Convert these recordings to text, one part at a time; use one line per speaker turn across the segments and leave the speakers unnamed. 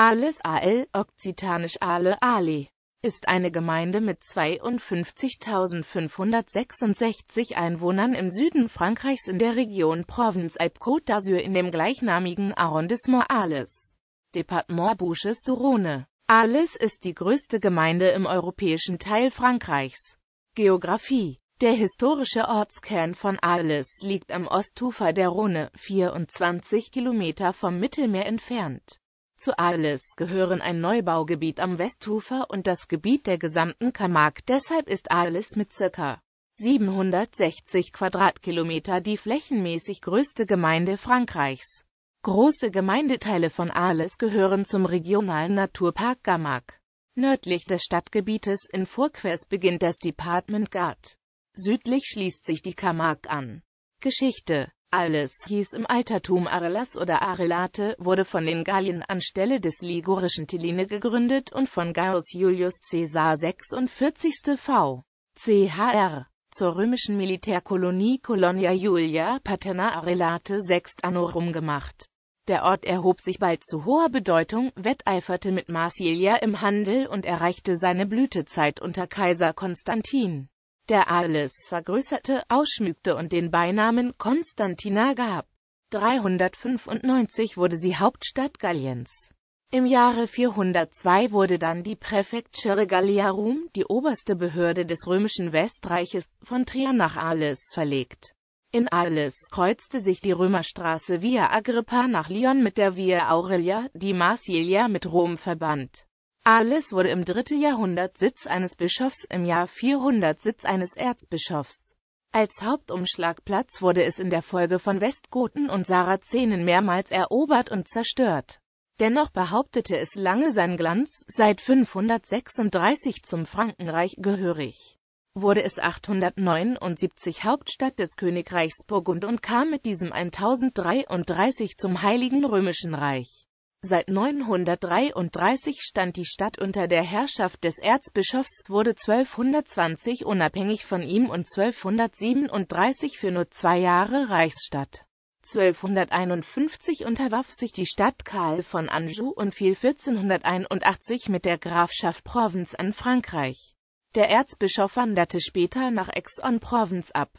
Ales Al, Okzitanisch Ale Ali, ist eine Gemeinde mit 52.566 Einwohnern im Süden Frankreichs in der Region Provence-Alpes-Côte d'Azur in dem gleichnamigen Arrondissement Ales, Departement Bouches-du-Rhône. Ales ist die größte Gemeinde im europäischen Teil Frankreichs. Geografie der historische Ortskern von Arles liegt am Ostufer der Rhône, 24 Kilometer vom Mittelmeer entfernt. Zu Arles gehören ein Neubaugebiet am Westufer und das Gebiet der gesamten Camargue, deshalb ist Arles mit ca. 760 Quadratkilometer die flächenmäßig größte Gemeinde Frankreichs. Große Gemeindeteile von Arles gehören zum regionalen Naturpark Camargue. Nördlich des Stadtgebietes in Fourquers beginnt das Department Gard. Südlich schließt sich die Camargue an. Geschichte alles hieß im Altertum Arelas oder Arelate, wurde von den Gallien anstelle des ligurischen Tiline gegründet und von Gaius Julius Caesar 46. v. chr. zur römischen Militärkolonie Colonia Julia Paterna Arelate 6 Anorum gemacht. Der Ort erhob sich bald zu hoher Bedeutung, wetteiferte mit Marsilia im Handel und erreichte seine Blütezeit unter Kaiser Konstantin der alles vergrößerte, ausschmückte und den Beinamen Konstantina gab. 395 wurde sie Hauptstadt Galliens. Im Jahre 402 wurde dann die Präfektur Galliarum, die oberste Behörde des römischen Westreiches, von Trier nach Arles verlegt. In Arles kreuzte sich die Römerstraße Via Agrippa nach Lyon mit der Via Aurelia, die Marsilia mit Rom verband. Alles wurde im dritten Jahrhundert Sitz eines Bischofs, im Jahr 400 Sitz eines Erzbischofs. Als Hauptumschlagplatz wurde es in der Folge von Westgoten und Sarazenen mehrmals erobert und zerstört. Dennoch behauptete es lange sein Glanz, seit 536 zum Frankenreich gehörig. Wurde es 879 Hauptstadt des Königreichs Burgund und kam mit diesem 1033 zum Heiligen Römischen Reich. Seit 933 stand die Stadt unter der Herrschaft des Erzbischofs, wurde 1220 unabhängig von ihm und 1237 für nur zwei Jahre Reichsstadt. 1251 unterwarf sich die Stadt Karl von Anjou und fiel 1481 mit der Grafschaft Provence an Frankreich. Der Erzbischof wanderte später nach Aix-en-Provence ab.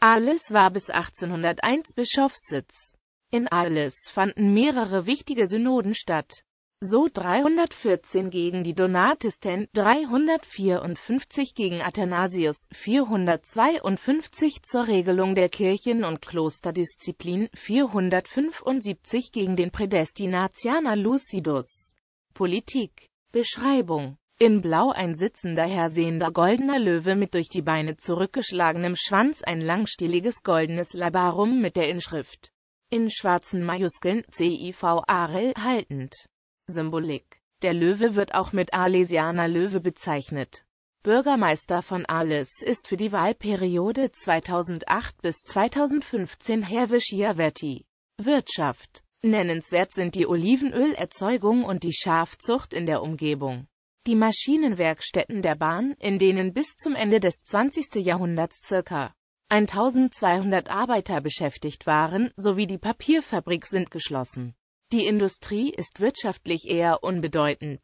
Alles war bis 1801 Bischofssitz. In Arles fanden mehrere wichtige Synoden statt. So 314 gegen die Donatisten, 354 gegen Athanasius, 452 zur Regelung der Kirchen- und Klosterdisziplin, 475 gegen den Prädestinatianer Lucidus. Politik. Beschreibung. In Blau ein sitzender, hersehender goldener Löwe mit durch die Beine zurückgeschlagenem Schwanz ein langstieliges goldenes Labarum mit der Inschrift in schwarzen Majuskeln CIV Arel haltend. Symbolik Der Löwe wird auch mit Alesianer Löwe bezeichnet. Bürgermeister von Ales ist für die Wahlperiode 2008 bis 2015 Hervé Schiavetti. Wirtschaft Nennenswert sind die Olivenölerzeugung und die Schafzucht in der Umgebung. Die Maschinenwerkstätten der Bahn, in denen bis zum Ende des 20. Jahrhunderts ca. 1200 Arbeiter beschäftigt waren, sowie die Papierfabrik sind geschlossen. Die Industrie ist wirtschaftlich eher unbedeutend.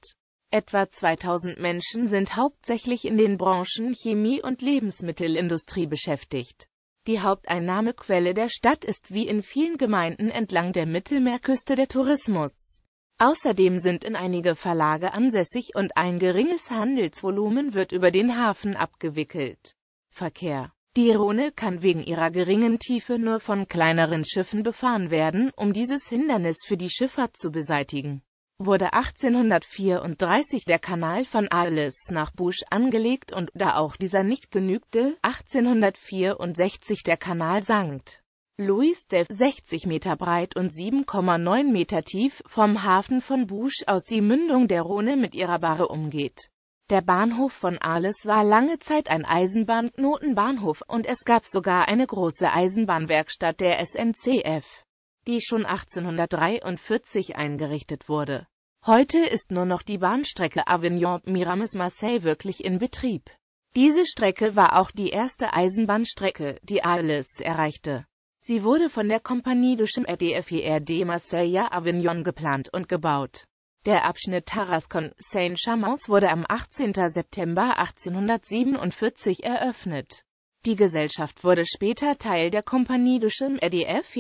Etwa 2000 Menschen sind hauptsächlich in den Branchen Chemie und Lebensmittelindustrie beschäftigt. Die Haupteinnahmequelle der Stadt ist wie in vielen Gemeinden entlang der Mittelmeerküste der Tourismus. Außerdem sind in einige Verlage ansässig und ein geringes Handelsvolumen wird über den Hafen abgewickelt. Verkehr die Rhone kann wegen ihrer geringen Tiefe nur von kleineren Schiffen befahren werden, um dieses Hindernis für die Schifffahrt zu beseitigen. Wurde 1834 der Kanal von Arles nach Busch angelegt und da auch dieser nicht genügte, 1864 der Kanal Sankt. Louis der 60 Meter breit und 7,9 Meter tief vom Hafen von Busch aus die Mündung der Rhone mit ihrer Barre umgeht. Der Bahnhof von Arles war lange Zeit ein Eisenbahnknotenbahnhof und es gab sogar eine große Eisenbahnwerkstatt der SNCF, die schon 1843 eingerichtet wurde. Heute ist nur noch die Bahnstrecke avignon miramis marseille wirklich in Betrieb. Diese Strecke war auch die erste Eisenbahnstrecke, die Arles erreichte. Sie wurde von der Compagnie du Chemin de de Marseille à Avignon geplant und gebaut. Der Abschnitt Tarascon-Saint-Chamans wurde am 18. September 1847 eröffnet. Die Gesellschaft wurde später Teil der Compagnie du Chem et des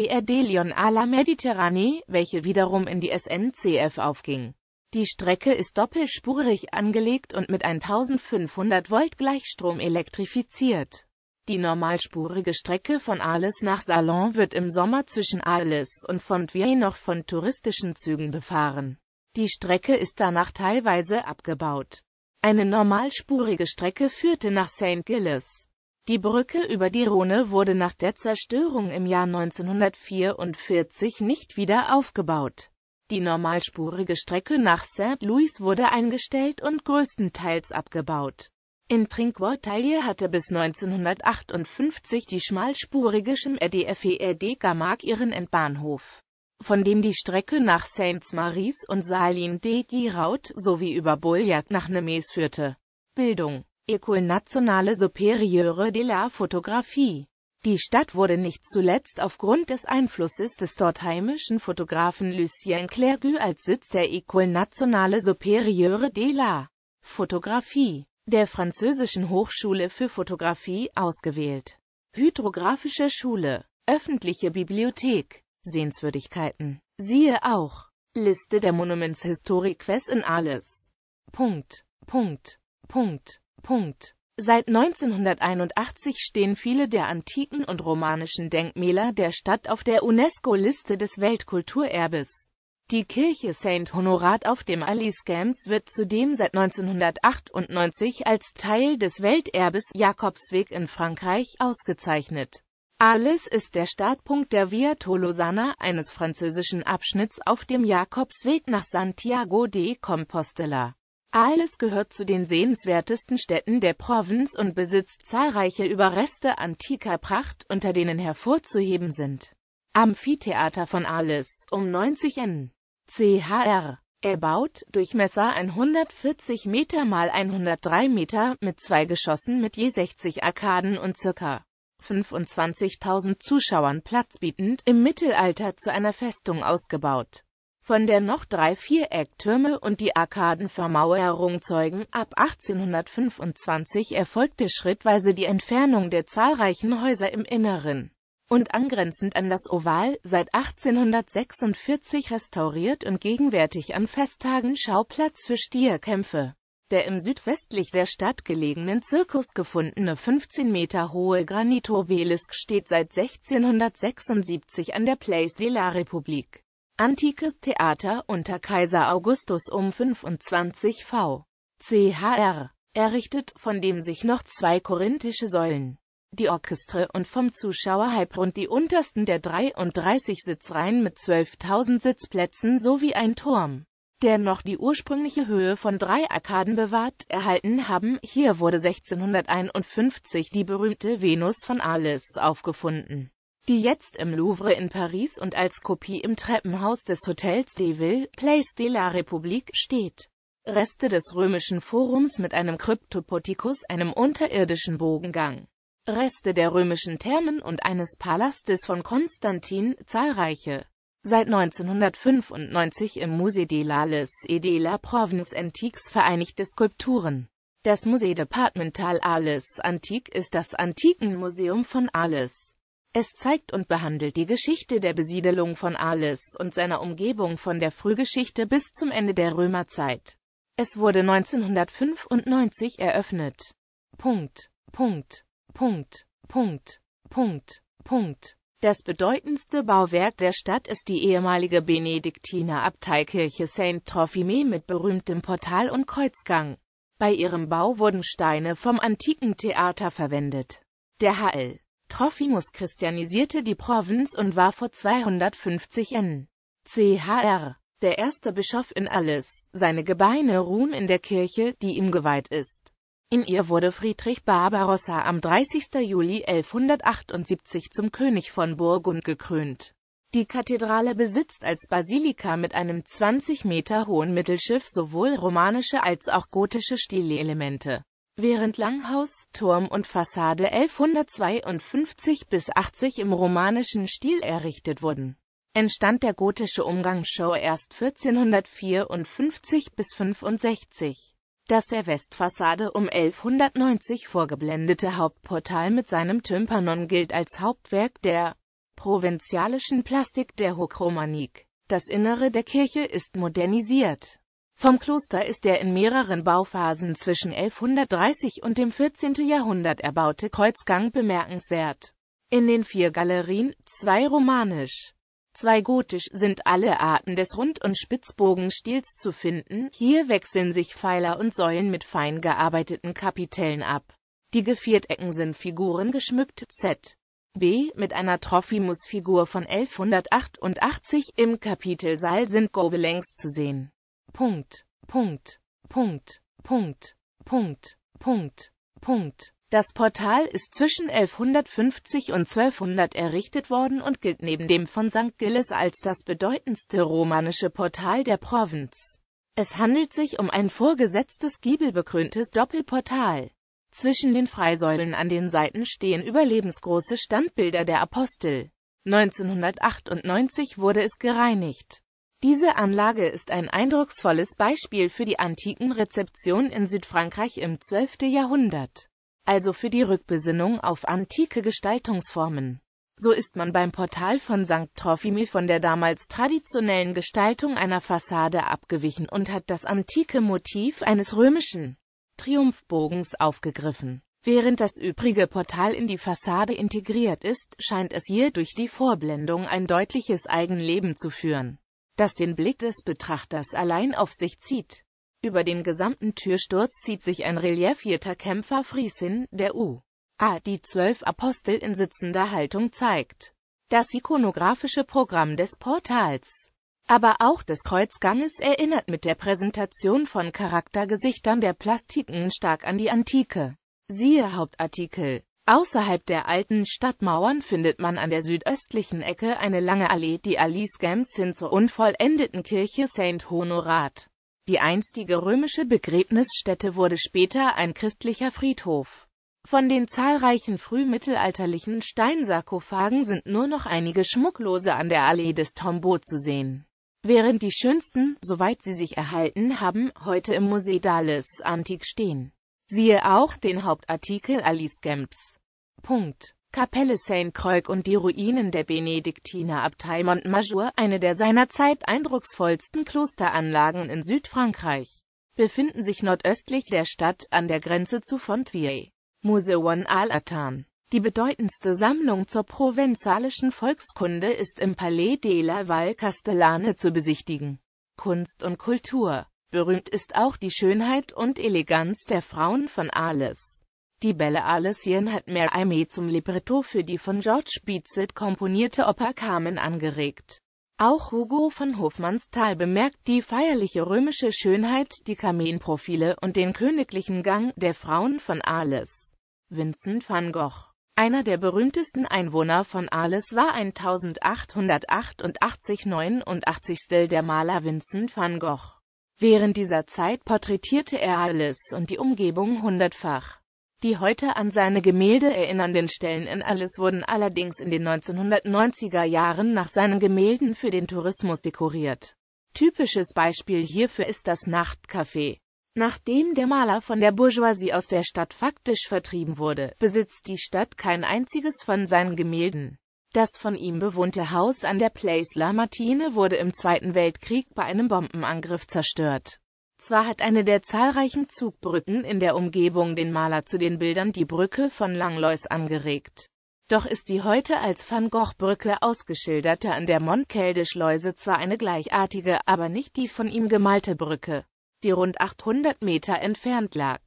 Lyon à la Méditerranée, welche wiederum in die SNCF aufging. Die Strecke ist doppelspurig angelegt und mit 1500 Volt Gleichstrom elektrifiziert. Die normalspurige Strecke von Arles nach Salon wird im Sommer zwischen Arles und Fontvieille noch von touristischen Zügen befahren. Die Strecke ist danach teilweise abgebaut. Eine normalspurige Strecke führte nach St. Gilles. Die Brücke über die Rhone wurde nach der Zerstörung im Jahr 1944 nicht wieder aufgebaut. Die normalspurige Strecke nach St. Louis wurde eingestellt und größtenteils abgebaut. In Trinquataille hatte bis 1958 die schmalspurige Chemin de ihren Endbahnhof von dem die Strecke nach Saints maries und salines de giraud sowie über Pauillac nach Nemes führte. Bildung École nationale supérieure de la photographie die Stadt wurde nicht zuletzt aufgrund des Einflusses des dort heimischen Fotografen Lucien Clergue als Sitz der École nationale supérieure de la Photographie der französischen Hochschule für Fotografie ausgewählt. Hydrographische Schule, öffentliche Bibliothek Sehenswürdigkeiten. Siehe auch Liste der Monuments Historique in Alles. Punkt. Punkt. Punkt. Punkt. Seit 1981 stehen viele der antiken und romanischen Denkmäler der Stadt auf der UNESCO-Liste des Weltkulturerbes. Die Kirche Saint Honorat auf dem Alice-Gams wird zudem seit 1998 als Teil des Welterbes Jakobsweg in Frankreich ausgezeichnet. Arles ist der Startpunkt der Via Tolosana, eines französischen Abschnitts auf dem Jakobsweg nach Santiago de Compostela. Arles gehört zu den sehenswertesten Städten der Provinz und besitzt zahlreiche Überreste antiker Pracht, unter denen hervorzuheben sind. Amphitheater von Arles, um 90 N. CHR. Erbaut, Durchmesser 140 Meter mal 103 Meter, mit zwei Geschossen mit je 60 Arkaden und ca. 25.000 Zuschauern Platz bietend, im Mittelalter zu einer Festung ausgebaut. Von der noch drei Vierecktürme und die Arkadenvermauerung zeugen, ab 1825 erfolgte schrittweise die Entfernung der zahlreichen Häuser im Inneren und angrenzend an das Oval, seit 1846 restauriert und gegenwärtig an Festtagen Schauplatz für Stierkämpfe. Der im südwestlich der Stadt gelegenen Zirkus gefundene 15 Meter hohe Granitobelisk steht seit 1676 an der Place de la République. Antikes Theater unter Kaiser Augustus um 25 v. chr. errichtet, von dem sich noch zwei korinthische Säulen, die Orchestre und vom rund die untersten der 33 Sitzreihen mit 12.000 Sitzplätzen sowie ein Turm der noch die ursprüngliche Höhe von drei Arkaden bewahrt erhalten haben. Hier wurde 1651 die berühmte Venus von Alice aufgefunden, die jetzt im Louvre in Paris und als Kopie im Treppenhaus des Hotels de Ville, Place de la République, steht. Reste des römischen Forums mit einem Kryptopotikus, einem unterirdischen Bogengang. Reste der römischen Thermen und eines Palastes von Konstantin, zahlreiche seit 1995 im Musée de l'Alice et de la Provence Antiques vereinigte Skulpturen. Das Musée départemental Alice Antique ist das Antikenmuseum von Alice. Es zeigt und behandelt die Geschichte der Besiedelung von Alice und seiner Umgebung von der Frühgeschichte bis zum Ende der Römerzeit. Es wurde 1995 eröffnet. Punkt. Punkt. Punkt. Punkt. Punkt. Punkt. Das bedeutendste Bauwerk der Stadt ist die ehemalige Benediktinerabteikirche St. Trophime mit berühmtem Portal und Kreuzgang. Bei ihrem Bau wurden Steine vom antiken Theater verwendet. Der Hl. Trophimus christianisierte die Provinz und war vor 250 n. Chr. der erste Bischof in Alles. Seine Gebeine ruhen in der Kirche, die ihm geweiht ist. In ihr wurde Friedrich Barbarossa am 30. Juli 1178 zum König von Burgund gekrönt. Die Kathedrale besitzt als Basilika mit einem 20 Meter hohen Mittelschiff sowohl romanische als auch gotische Stilelemente. Während Langhaus, Turm und Fassade 1152 bis 80 im romanischen Stil errichtet wurden, entstand der gotische Umgangsshow erst 1454 bis 65. Das der Westfassade um 1190 vorgeblendete Hauptportal mit seinem Tympanon gilt als Hauptwerk der provinzialischen Plastik der Hochromanik. Das Innere der Kirche ist modernisiert. Vom Kloster ist der in mehreren Bauphasen zwischen 1130 und dem 14. Jahrhundert erbaute Kreuzgang bemerkenswert. In den vier Galerien, zwei romanisch, Zwei gotisch sind alle Arten des Rund- und Spitzbogenstils zu finden, hier wechseln sich Pfeiler und Säulen mit fein gearbeiteten Kapitellen ab. Die Geviertecken sind Figuren geschmückt, z. B. mit einer Trophimus-Figur von 1188 im Kapitelsaal sind Gobelenks zu sehen. Punkt, Punkt, Punkt, Punkt, Punkt, Punkt, Punkt, das Portal ist zwischen 1150 und 1200 errichtet worden und gilt neben dem von St. Gilles als das bedeutendste romanische Portal der Provinz. Es handelt sich um ein vorgesetztes giebelbekröntes Doppelportal. Zwischen den Freisäulen an den Seiten stehen überlebensgroße Standbilder der Apostel. 1998 wurde es gereinigt. Diese Anlage ist ein eindrucksvolles Beispiel für die antiken Rezeption in Südfrankreich im 12. Jahrhundert also für die Rückbesinnung auf antike Gestaltungsformen. So ist man beim Portal von St. Trophime von der damals traditionellen Gestaltung einer Fassade abgewichen und hat das antike Motiv eines römischen Triumphbogens aufgegriffen. Während das übrige Portal in die Fassade integriert ist, scheint es hier durch die Vorblendung ein deutliches Eigenleben zu führen, das den Blick des Betrachters allein auf sich zieht. Über den gesamten Türsturz zieht sich ein reliefierter Kämpfer Fries hin, der U. A. Die zwölf Apostel in sitzender Haltung zeigt. Das ikonografische Programm des Portals, aber auch des Kreuzganges erinnert mit der Präsentation von Charaktergesichtern der Plastiken stark an die Antike. Siehe Hauptartikel. Außerhalb der alten Stadtmauern findet man an der südöstlichen Ecke eine lange Allee, die Alice Games hin zur unvollendeten Kirche St. Honorat. Die einstige römische Begräbnisstätte wurde später ein christlicher Friedhof. Von den zahlreichen frühmittelalterlichen Steinsarkophagen sind nur noch einige schmucklose an der Allee des Tombeau zu sehen. Während die schönsten, soweit sie sich erhalten haben, heute im Musee d'Alès Antique stehen. Siehe auch den Hauptartikel Alice Gemps. Punkt. Kapelle Saint-Croix und die Ruinen der Benediktinerabtei Montmajour, eine der seinerzeit eindrucksvollsten Klosteranlagen in Südfrankreich, befinden sich nordöstlich der Stadt an der Grenze zu Fontvieille. Museum Al-Atan die bedeutendste Sammlung zur provenzalischen Volkskunde ist im Palais de la Val Castellane zu besichtigen. Kunst und Kultur. Berühmt ist auch die Schönheit und Eleganz der Frauen von Arles. Die Belle Alessien hat mehr Aimée zum Libretto für die von George Spitzit komponierte Oper Carmen angeregt. Auch Hugo von Hofmannsthal bemerkt die feierliche römische Schönheit, die Kaminprofile und den königlichen Gang der Frauen von Arles. Vincent van Gogh einer der berühmtesten Einwohner von Arles war 1888 89. der Maler Vincent van Gogh. Während dieser Zeit porträtierte er Arles und die Umgebung hundertfach. Die heute an seine Gemälde erinnernden Stellen in Alles wurden allerdings in den 1990er Jahren nach seinen Gemälden für den Tourismus dekoriert. Typisches Beispiel hierfür ist das Nachtcafé. Nachdem der Maler von der Bourgeoisie aus der Stadt faktisch vertrieben wurde, besitzt die Stadt kein einziges von seinen Gemälden. Das von ihm bewohnte Haus an der Place La Martine wurde im Zweiten Weltkrieg bei einem Bombenangriff zerstört. Zwar hat eine der zahlreichen Zugbrücken in der Umgebung den Maler zu den Bildern die Brücke von Langlois angeregt. Doch ist die heute als Van Gogh-Brücke ausgeschilderte an der Montcelde-Schleuse zwar eine gleichartige, aber nicht die von ihm gemalte Brücke, die rund 800 Meter entfernt lag.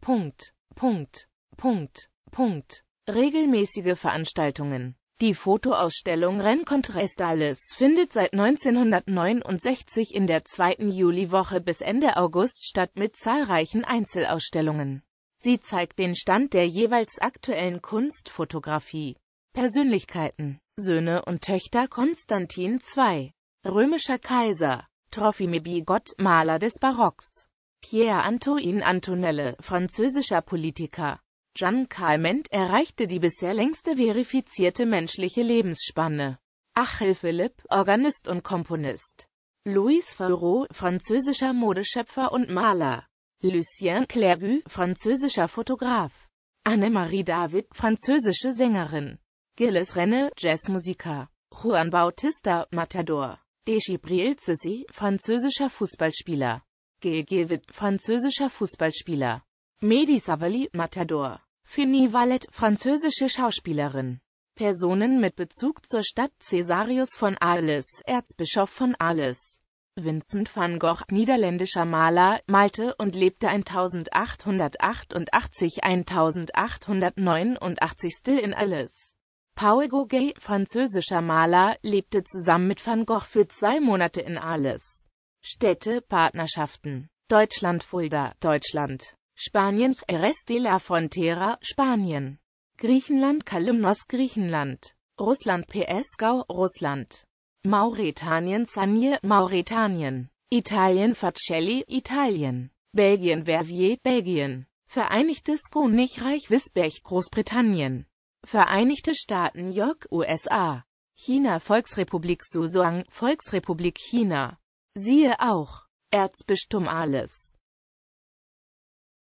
Punkt. Punkt. Punkt. Punkt. Regelmäßige Veranstaltungen die Fotoausstellung Rencontre Estales findet seit 1969 in der zweiten Juliwoche bis Ende August statt mit zahlreichen Einzelausstellungen. Sie zeigt den Stand der jeweils aktuellen Kunstfotografie. Persönlichkeiten Söhne und Töchter Konstantin II, römischer Kaiser, Trofime Bigot, Maler des Barocks, Pierre-Antoine Antonelle, französischer Politiker, Jan Kalment erreichte die bisher längste verifizierte menschliche Lebensspanne. Achille Philipp, Organist und Komponist. Louis Favreau, französischer Modeschöpfer und Maler. Lucien Clergu, französischer Fotograf. Annemarie David, französische Sängerin. Gilles Renne, Jazzmusiker. Juan Bautista, Matador. Deschibril Sissi, französischer Fußballspieler. Gilles Gewit, französischer Fußballspieler. Mehdi Savali, Matador. Fini Valette, französische Schauspielerin. Personen mit Bezug zur Stadt Cäsarius von Arles, Erzbischof von Arles. Vincent van Gogh, niederländischer Maler, malte und lebte 1888-1889 in Arles. Paul Gauguin, französischer Maler, lebte zusammen mit van Gogh für zwei Monate in Arles. Städte, Partnerschaften. Deutschland Fulda, Deutschland. Spanien Eres de la Frontera, Spanien. Griechenland Kalymnos, Griechenland. Russland PSGAU, Russland. Mauretanien Sanir, Mauretanien. Italien Facelli, Italien. Belgien Verviers, Belgien. Vereinigtes Königreich Wisbech, Großbritannien. Vereinigte Staaten York, USA. China Volksrepublik Suzhuang, Volksrepublik China. Siehe auch Erzbistum Alles